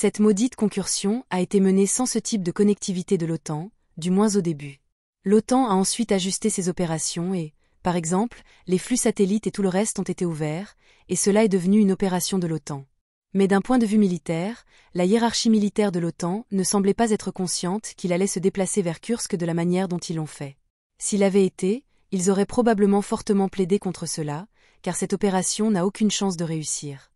Cette maudite concursion a été menée sans ce type de connectivité de l'OTAN, du moins au début. L'OTAN a ensuite ajusté ses opérations et, par exemple, les flux satellites et tout le reste ont été ouverts, et cela est devenu une opération de l'OTAN. Mais d'un point de vue militaire, la hiérarchie militaire de l'OTAN ne semblait pas être consciente qu'il allait se déplacer vers Kursk de la manière dont ils l'ont fait. S'il avait été, ils auraient probablement fortement plaidé contre cela, car cette opération n'a aucune chance de réussir.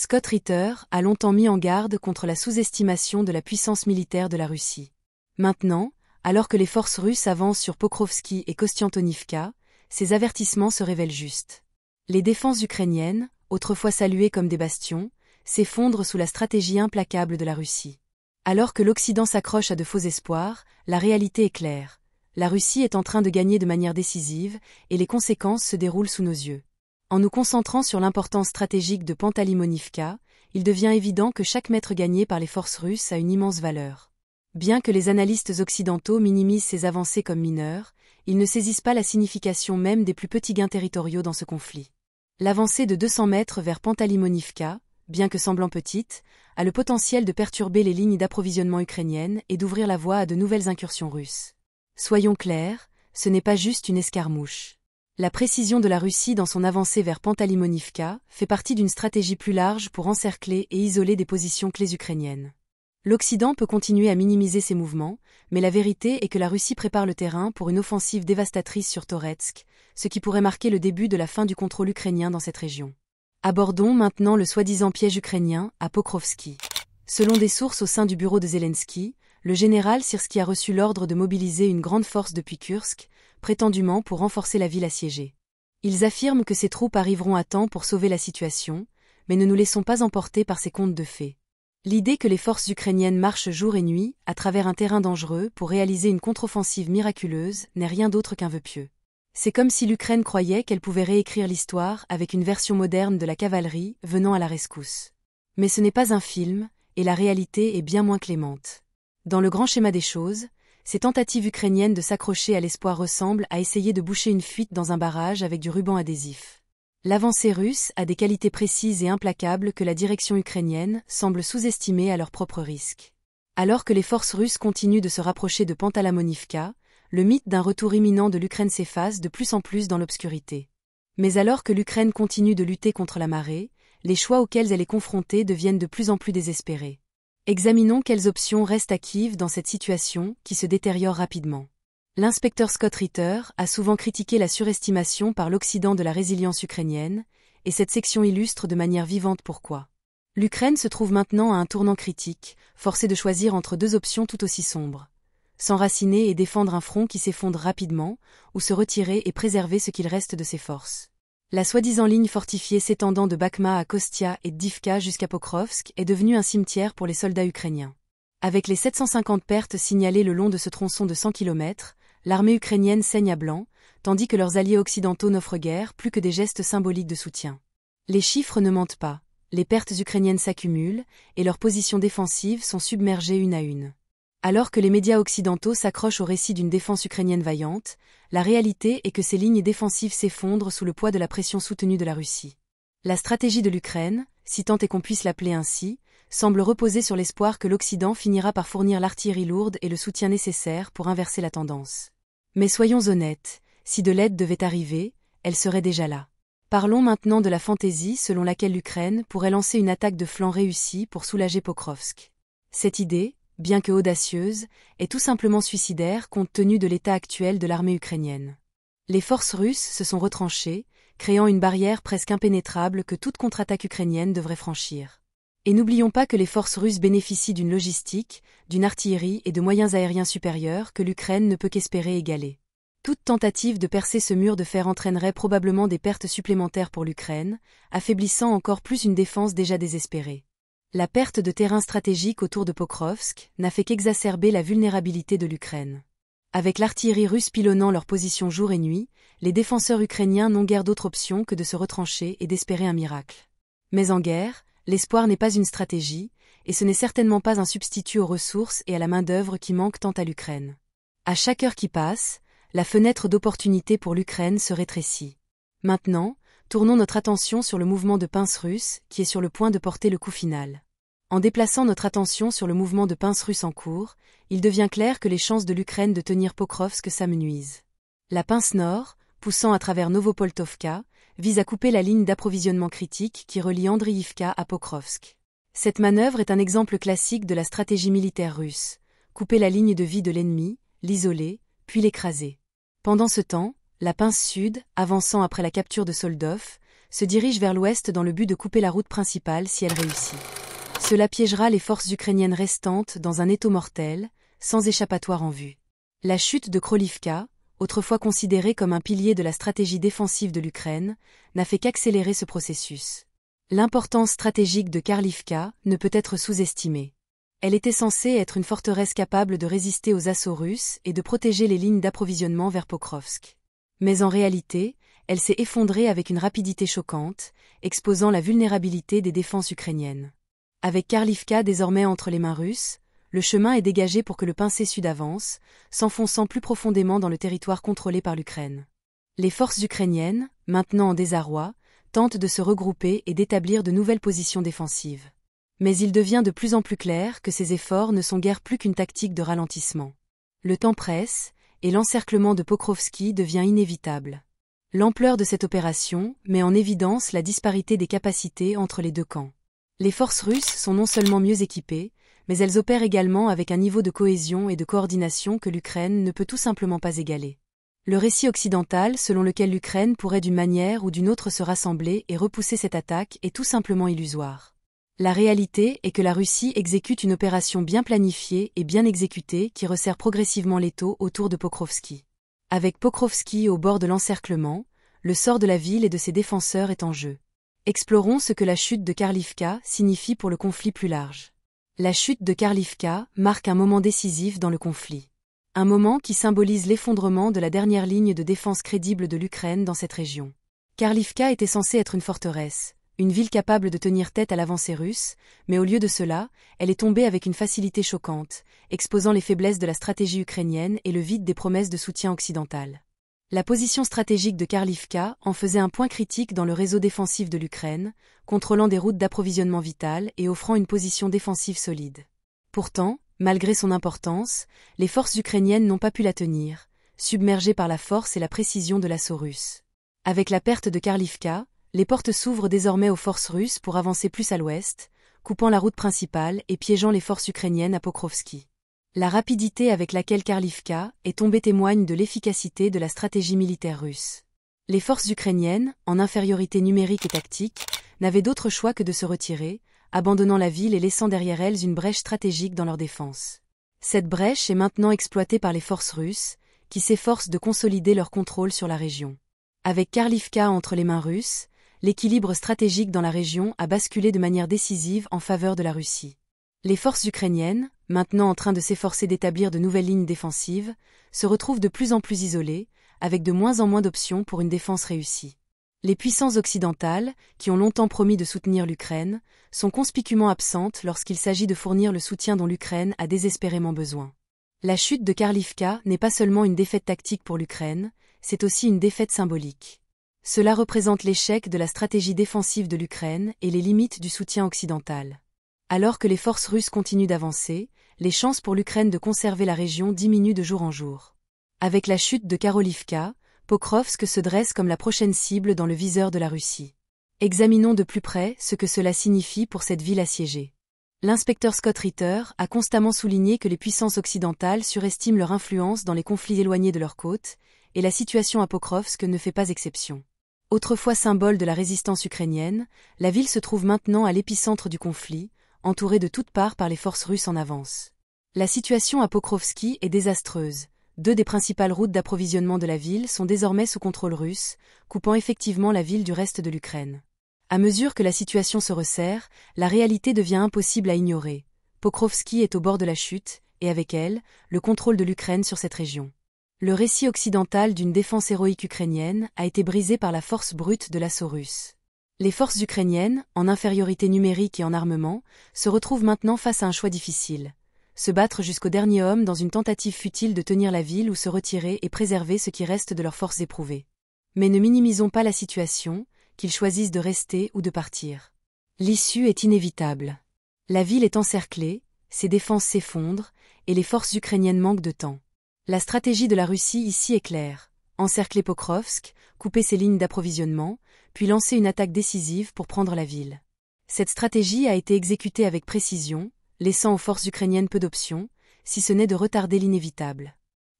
Scott Ritter a longtemps mis en garde contre la sous-estimation de la puissance militaire de la Russie. Maintenant, alors que les forces russes avancent sur Pokrovski et Kostiantonivka, ces avertissements se révèlent justes. Les défenses ukrainiennes, autrefois saluées comme des bastions, s'effondrent sous la stratégie implacable de la Russie. Alors que l'Occident s'accroche à de faux espoirs, la réalité est claire. La Russie est en train de gagner de manière décisive, et les conséquences se déroulent sous nos yeux. En nous concentrant sur l'importance stratégique de Pantalimonivka, il devient évident que chaque mètre gagné par les forces russes a une immense valeur. Bien que les analystes occidentaux minimisent ces avancées comme mineures, ils ne saisissent pas la signification même des plus petits gains territoriaux dans ce conflit. L'avancée de 200 mètres vers Pantalimonivka, bien que semblant petite, a le potentiel de perturber les lignes d'approvisionnement ukrainiennes et d'ouvrir la voie à de nouvelles incursions russes. Soyons clairs, ce n'est pas juste une escarmouche. La précision de la Russie dans son avancée vers Pantalimonivka fait partie d'une stratégie plus large pour encercler et isoler des positions clés ukrainiennes. L'Occident peut continuer à minimiser ses mouvements, mais la vérité est que la Russie prépare le terrain pour une offensive dévastatrice sur Toretsk, ce qui pourrait marquer le début de la fin du contrôle ukrainien dans cette région. Abordons maintenant le soi-disant piège ukrainien à Pokrovski. Selon des sources au sein du bureau de Zelensky, le général Sirski a reçu l'ordre de mobiliser une grande force depuis Kursk, prétendument pour renforcer la ville assiégée. Ils affirment que ces troupes arriveront à temps pour sauver la situation, mais ne nous laissons pas emporter par ces contes de fées. L'idée que les forces ukrainiennes marchent jour et nuit, à travers un terrain dangereux, pour réaliser une contre-offensive miraculeuse, n'est rien d'autre qu'un vœu pieux. C'est comme si l'Ukraine croyait qu'elle pouvait réécrire l'histoire avec une version moderne de la cavalerie, venant à la rescousse. Mais ce n'est pas un film, et la réalité est bien moins clémente. Dans le grand schéma des choses, ces tentatives ukrainiennes de s'accrocher à l'espoir ressemblent à essayer de boucher une fuite dans un barrage avec du ruban adhésif. L'avancée russe a des qualités précises et implacables que la direction ukrainienne semble sous-estimer à leur propre risque. Alors que les forces russes continuent de se rapprocher de Pantalamonivka, le mythe d'un retour imminent de l'Ukraine s'efface de plus en plus dans l'obscurité. Mais alors que l'Ukraine continue de lutter contre la marée, les choix auxquels elle est confrontée deviennent de plus en plus désespérés. Examinons quelles options restent à Kiev dans cette situation qui se détériore rapidement. L'inspecteur Scott Ritter a souvent critiqué la surestimation par l'Occident de la résilience ukrainienne, et cette section illustre de manière vivante pourquoi. L'Ukraine se trouve maintenant à un tournant critique, forcée de choisir entre deux options tout aussi sombres. S'enraciner et défendre un front qui s'effondre rapidement, ou se retirer et préserver ce qu'il reste de ses forces. La soi-disant ligne fortifiée s'étendant de Bakhma à Kostia et d'Ivka jusqu'à Pokrovsk est devenue un cimetière pour les soldats ukrainiens. Avec les 750 pertes signalées le long de ce tronçon de 100 km, l'armée ukrainienne saigne à blanc, tandis que leurs alliés occidentaux n'offrent guère plus que des gestes symboliques de soutien. Les chiffres ne mentent pas, les pertes ukrainiennes s'accumulent, et leurs positions défensives sont submergées une à une. Alors que les médias occidentaux s'accrochent au récit d'une défense ukrainienne vaillante, la réalité est que ces lignes défensives s'effondrent sous le poids de la pression soutenue de la Russie. La stratégie de l'Ukraine, si tant est qu'on puisse l'appeler ainsi, semble reposer sur l'espoir que l'Occident finira par fournir l'artillerie lourde et le soutien nécessaire pour inverser la tendance. Mais soyons honnêtes, si de l'aide devait arriver, elle serait déjà là. Parlons maintenant de la fantaisie selon laquelle l'Ukraine pourrait lancer une attaque de flanc réussie pour soulager Pokrovsk. Cette idée, bien que audacieuse, est tout simplement suicidaire compte tenu de l'état actuel de l'armée ukrainienne. Les forces russes se sont retranchées, créant une barrière presque impénétrable que toute contre-attaque ukrainienne devrait franchir. Et n'oublions pas que les forces russes bénéficient d'une logistique, d'une artillerie et de moyens aériens supérieurs que l'Ukraine ne peut qu'espérer égaler. Toute tentative de percer ce mur de fer entraînerait probablement des pertes supplémentaires pour l'Ukraine, affaiblissant encore plus une défense déjà désespérée. La perte de terrain stratégique autour de Pokrovsk n'a fait qu'exacerber la vulnérabilité de l'Ukraine. Avec l'artillerie russe pilonnant leurs positions jour et nuit, les défenseurs ukrainiens n'ont guère d'autre option que de se retrancher et d'espérer un miracle. Mais en guerre, l'espoir n'est pas une stratégie, et ce n'est certainement pas un substitut aux ressources et à la main-d'œuvre qui manquent tant à l'Ukraine. À chaque heure qui passe, la fenêtre d'opportunité pour l'Ukraine se rétrécit. Maintenant, tournons notre attention sur le mouvement de pince russe qui est sur le point de porter le coup final. En déplaçant notre attention sur le mouvement de pince russe en cours, il devient clair que les chances de l'Ukraine de tenir Pokrovsk s'amenuisent. La pince nord, poussant à travers Novopoltovka, vise à couper la ligne d'approvisionnement critique qui relie Andriivka à Pokrovsk. Cette manœuvre est un exemple classique de la stratégie militaire russe couper la ligne de vie de l'ennemi, l'isoler, puis l'écraser. Pendant ce temps, la pince sud, avançant après la capture de Soldov, se dirige vers l'ouest dans le but de couper la route principale si elle réussit. Cela piégera les forces ukrainiennes restantes dans un étau mortel, sans échappatoire en vue. La chute de Krolivka, autrefois considérée comme un pilier de la stratégie défensive de l'Ukraine, n'a fait qu'accélérer ce processus. L'importance stratégique de Karlivka ne peut être sous-estimée. Elle était censée être une forteresse capable de résister aux assauts russes et de protéger les lignes d'approvisionnement vers Pokrovsk. Mais en réalité, elle s'est effondrée avec une rapidité choquante, exposant la vulnérabilité des défenses ukrainiennes. Avec Karlivka désormais entre les mains russes, le chemin est dégagé pour que le pincé sud avance, s'enfonçant plus profondément dans le territoire contrôlé par l'Ukraine. Les forces ukrainiennes, maintenant en désarroi, tentent de se regrouper et d'établir de nouvelles positions défensives. Mais il devient de plus en plus clair que ces efforts ne sont guère plus qu'une tactique de ralentissement. Le temps presse, et l'encerclement de Pokrovski devient inévitable. L'ampleur de cette opération met en évidence la disparité des capacités entre les deux camps. Les forces russes sont non seulement mieux équipées, mais elles opèrent également avec un niveau de cohésion et de coordination que l'Ukraine ne peut tout simplement pas égaler. Le récit occidental selon lequel l'Ukraine pourrait d'une manière ou d'une autre se rassembler et repousser cette attaque est tout simplement illusoire. La réalité est que la Russie exécute une opération bien planifiée et bien exécutée qui resserre progressivement taux autour de Pokrovski. Avec Pokrovski au bord de l'encerclement, le sort de la ville et de ses défenseurs est en jeu. Explorons ce que la chute de Karlivka signifie pour le conflit plus large. La chute de Karlivka marque un moment décisif dans le conflit. Un moment qui symbolise l'effondrement de la dernière ligne de défense crédible de l'Ukraine dans cette région. Karlivka était censée être une forteresse, une ville capable de tenir tête à l'avancée russe, mais au lieu de cela, elle est tombée avec une facilité choquante, exposant les faiblesses de la stratégie ukrainienne et le vide des promesses de soutien occidental. La position stratégique de Karlivka en faisait un point critique dans le réseau défensif de l'Ukraine, contrôlant des routes d'approvisionnement vitales et offrant une position défensive solide. Pourtant, malgré son importance, les forces ukrainiennes n'ont pas pu la tenir, submergées par la force et la précision de l'assaut russe. Avec la perte de Karlivka, les portes s'ouvrent désormais aux forces russes pour avancer plus à l'ouest, coupant la route principale et piégeant les forces ukrainiennes à Pokrovski. La rapidité avec laquelle Karlivka est tombée témoigne de l'efficacité de la stratégie militaire russe. Les forces ukrainiennes, en infériorité numérique et tactique, n'avaient d'autre choix que de se retirer, abandonnant la ville et laissant derrière elles une brèche stratégique dans leur défense. Cette brèche est maintenant exploitée par les forces russes, qui s'efforcent de consolider leur contrôle sur la région. Avec Karlivka entre les mains russes, l'équilibre stratégique dans la région a basculé de manière décisive en faveur de la Russie. Les forces ukrainiennes, maintenant en train de s'efforcer d'établir de nouvelles lignes défensives, se retrouvent de plus en plus isolées, avec de moins en moins d'options pour une défense réussie. Les puissances occidentales, qui ont longtemps promis de soutenir l'Ukraine, sont conspicuement absentes lorsqu'il s'agit de fournir le soutien dont l'Ukraine a désespérément besoin. La chute de Karlivka n'est pas seulement une défaite tactique pour l'Ukraine, c'est aussi une défaite symbolique. Cela représente l'échec de la stratégie défensive de l'Ukraine et les limites du soutien occidental. Alors que les forces russes continuent d'avancer, les chances pour l'Ukraine de conserver la région diminuent de jour en jour. Avec la chute de Karolivka, Pokrovsk se dresse comme la prochaine cible dans le viseur de la Russie. Examinons de plus près ce que cela signifie pour cette ville assiégée. L'inspecteur Scott Ritter a constamment souligné que les puissances occidentales surestiment leur influence dans les conflits éloignés de leurs côtes, et la situation à Pokrovsk ne fait pas exception. Autrefois symbole de la résistance ukrainienne, la ville se trouve maintenant à l'épicentre du conflit, entourée de toutes parts par les forces russes en avance. La situation à Pokrovski est désastreuse. Deux des principales routes d'approvisionnement de la ville sont désormais sous contrôle russe, coupant effectivement la ville du reste de l'Ukraine. À mesure que la situation se resserre, la réalité devient impossible à ignorer. Pokrovski est au bord de la chute, et avec elle, le contrôle de l'Ukraine sur cette région. Le récit occidental d'une défense héroïque ukrainienne a été brisé par la force brute de l'assaut russe. Les forces ukrainiennes, en infériorité numérique et en armement, se retrouvent maintenant face à un choix difficile. Se battre jusqu'au dernier homme dans une tentative futile de tenir la ville ou se retirer et préserver ce qui reste de leurs forces éprouvées. Mais ne minimisons pas la situation, qu'ils choisissent de rester ou de partir. L'issue est inévitable. La ville est encerclée, ses défenses s'effondrent, et les forces ukrainiennes manquent de temps. La stratégie de la Russie ici est claire. Encercler Pokrovsk, couper ses lignes d'approvisionnement, puis lancer une attaque décisive pour prendre la ville. Cette stratégie a été exécutée avec précision, laissant aux forces ukrainiennes peu d'options, si ce n'est de retarder l'inévitable.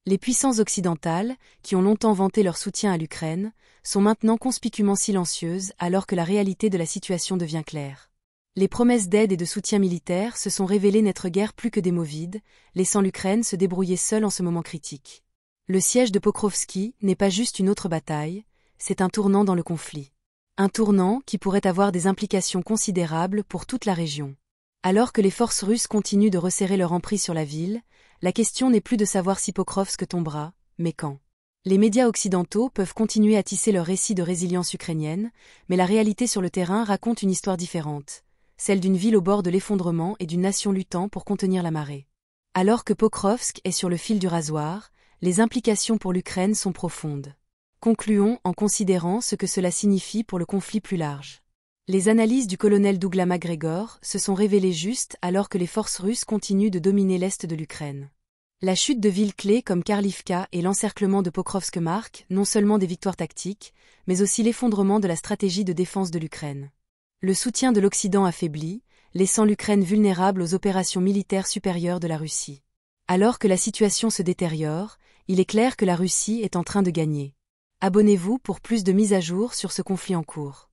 Les puissances occidentales, qui ont longtemps vanté leur soutien à l'Ukraine, sont maintenant conspicuement silencieuses alors que la réalité de la situation devient claire les promesses d'aide et de soutien militaire se sont révélées n'être guère plus que des mots vides, laissant l'Ukraine se débrouiller seule en ce moment critique. Le siège de Pokrovski n'est pas juste une autre bataille, c'est un tournant dans le conflit. Un tournant qui pourrait avoir des implications considérables pour toute la région. Alors que les forces russes continuent de resserrer leur emprise sur la ville, la question n'est plus de savoir si Pokrovsk tombera, mais quand. Les médias occidentaux peuvent continuer à tisser leur récit de résilience ukrainienne, mais la réalité sur le terrain raconte une histoire différente celle d'une ville au bord de l'effondrement et d'une nation luttant pour contenir la marée. Alors que Pokrovsk est sur le fil du rasoir, les implications pour l'Ukraine sont profondes. Concluons en considérant ce que cela signifie pour le conflit plus large. Les analyses du colonel Douglas MacGregor se sont révélées justes alors que les forces russes continuent de dominer l'est de l'Ukraine. La chute de villes clés comme Karlivka et l'encerclement de Pokrovsk marquent non seulement des victoires tactiques, mais aussi l'effondrement de la stratégie de défense de l'Ukraine. Le soutien de l'Occident affaiblit, laissant l'Ukraine vulnérable aux opérations militaires supérieures de la Russie. Alors que la situation se détériore, il est clair que la Russie est en train de gagner. Abonnez-vous pour plus de mises à jour sur ce conflit en cours.